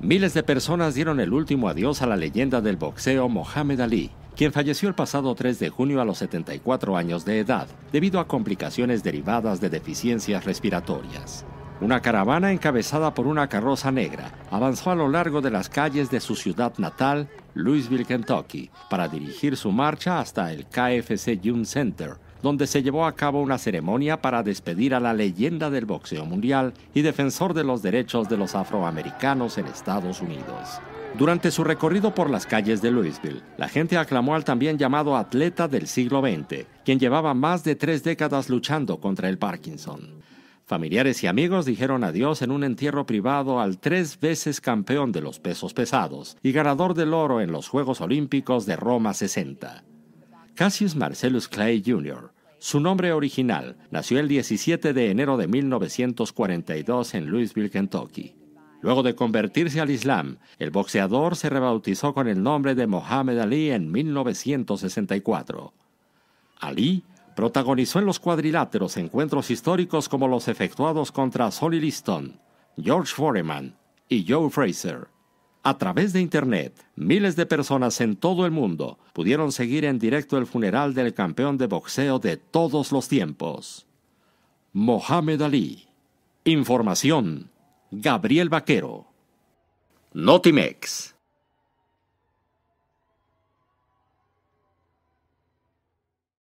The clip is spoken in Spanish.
Miles de personas dieron el último adiós a la leyenda del boxeo Mohamed Ali, quien falleció el pasado 3 de junio a los 74 años de edad, debido a complicaciones derivadas de deficiencias respiratorias. Una caravana encabezada por una carroza negra avanzó a lo largo de las calles de su ciudad natal, Louisville, Kentucky, para dirigir su marcha hasta el KFC Young Center, donde se llevó a cabo una ceremonia para despedir a la leyenda del boxeo mundial y defensor de los derechos de los afroamericanos en Estados Unidos. Durante su recorrido por las calles de Louisville, la gente aclamó al también llamado atleta del siglo XX, quien llevaba más de tres décadas luchando contra el Parkinson. Familiares y amigos dijeron adiós en un entierro privado al tres veces campeón de los pesos pesados y ganador del oro en los Juegos Olímpicos de Roma 60. Cassius Marcellus Clay Jr., su nombre original, nació el 17 de enero de 1942 en Louisville, Kentucky. Luego de convertirse al Islam, el boxeador se rebautizó con el nombre de Mohammed Ali en 1964. Ali protagonizó en los cuadriláteros encuentros históricos como los efectuados contra Sonny Liston, George Foreman y Joe Fraser. A través de Internet, miles de personas en todo el mundo pudieron seguir en directo el funeral del campeón de boxeo de todos los tiempos, Mohamed Ali. Información, Gabriel Vaquero. Notimex.